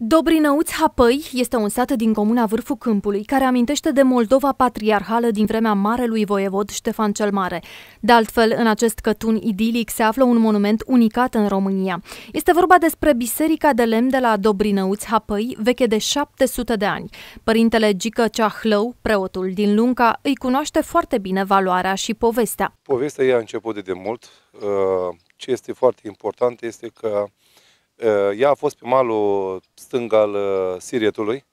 Dobrinăuț Hapăi este un sat din comuna Vârful Câmpului, care amintește de Moldova patriarhală din vremea marelui voievod Ștefan cel Mare. De altfel, în acest cătun idilic se află un monument unicat în România. Este vorba despre Biserica de Lemn de la Dobrinăuț Hapăi, veche de 700 de ani. Părintele Gică Ceahlău, preotul din Lunca, îi cunoaște foarte bine valoarea și povestea. Povestea ei a început de demult. Uh, ce este foarte important este că ea a fost pe malul stâng al uh, Sirietului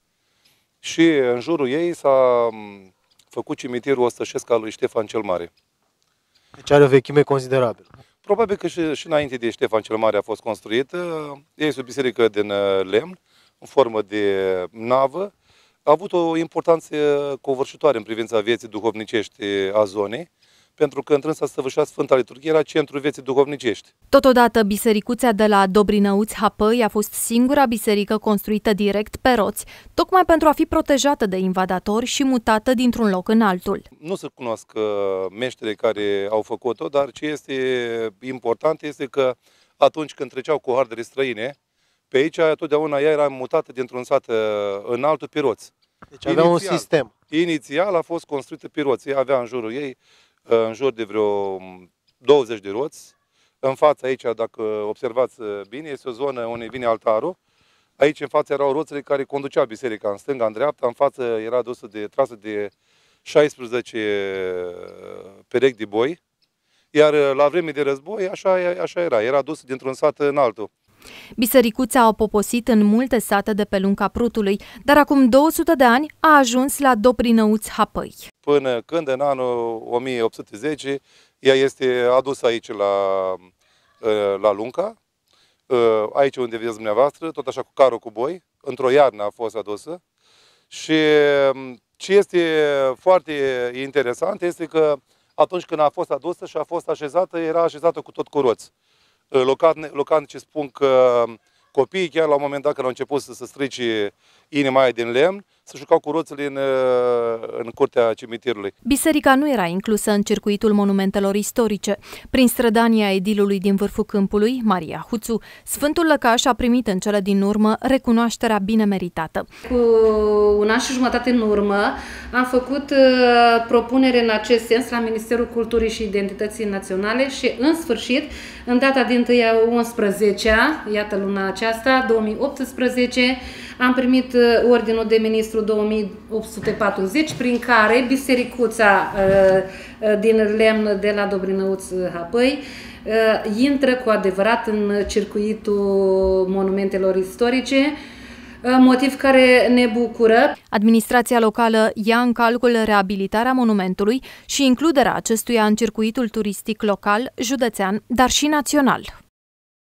și în jurul ei s-a mm, făcut cimitirul ostășesc al lui Ștefan cel Mare. Deci are o vechime considerabilă. Probabil că și, și înainte de Ștefan cel Mare a fost construită. Uh, ei este o biserică din uh, lemn, în formă de navă. A avut o importanță covârșitoare în privința vieții duhovnicești a zonei pentru că într-adevăr să săvârșea Sfânta Liturghie la centrul vieții duhovnicești. Totodată, bisericuța de la Dobrinăuți Hapăi a fost singura biserică construită direct pe roți, tocmai pentru a fi protejată de invadatori și mutată dintr-un loc în altul. Nu se cunosc uh, meștere care au făcut-o, dar ce este important este că atunci când treceau cu hardere străine, pe aici totdeauna ea era mutată dintr-un sat uh, în altul pe roți. Deci avea inițial, un sistem. Inițial a fost construită pe roți, avea în jurul ei în jur de vreo 20 de roți. În fața aici, dacă observați bine, este o zonă unde vine altarul. Aici în față erau roțile care conducea biserica în stânga, în dreapta, în față era dusă de trasă de 16 perechi de boi, iar la vreme de război așa, așa era, era dus dintr-un sat în altul. Bisericuța a poposit în multe sate de pe lunga Prutului, dar acum 200 de ani a ajuns la Doprinăuți Hapăi. Până când, în anul 1810, ea este adusă aici la, ă, la Lunca, ă, aici unde vedeți dumneavoastră, tot așa cu carul cu boi, într-o iarnă a fost adusă. Și ce este foarte interesant este că atunci când a fost adusă și a fost așezată, era așezată cu tot cu roți. Ă, locatnici spun că um, copiii chiar la un moment dat când au început să se strice inima aia din lemn, să jucau cu roțile în, uh, în curtea cimitirului. Biserica nu era inclusă în circuitul monumentelor istorice. Prin strădania edilului din vârful câmpului, Maria Huțu, Sfântul Lăcaș a primit în cele din urmă recunoașterea bine meritată. Cu un an și jumătate în urmă am făcut uh, propunere în acest sens la Ministerul Culturii și Identității Naționale și în sfârșit, în data din 11 iată luna aceasta, 2018, am primit uh, ordinul de ministru 2840, prin care bisericuța uh, uh, din lemn de la Dobrinăuț Hapăi intră cu adevărat în circuitul monumentelor istorice, motiv care ne bucură. Administrația locală ia în calcul reabilitarea monumentului și includerea acestuia în circuitul turistic local, județean, dar și național.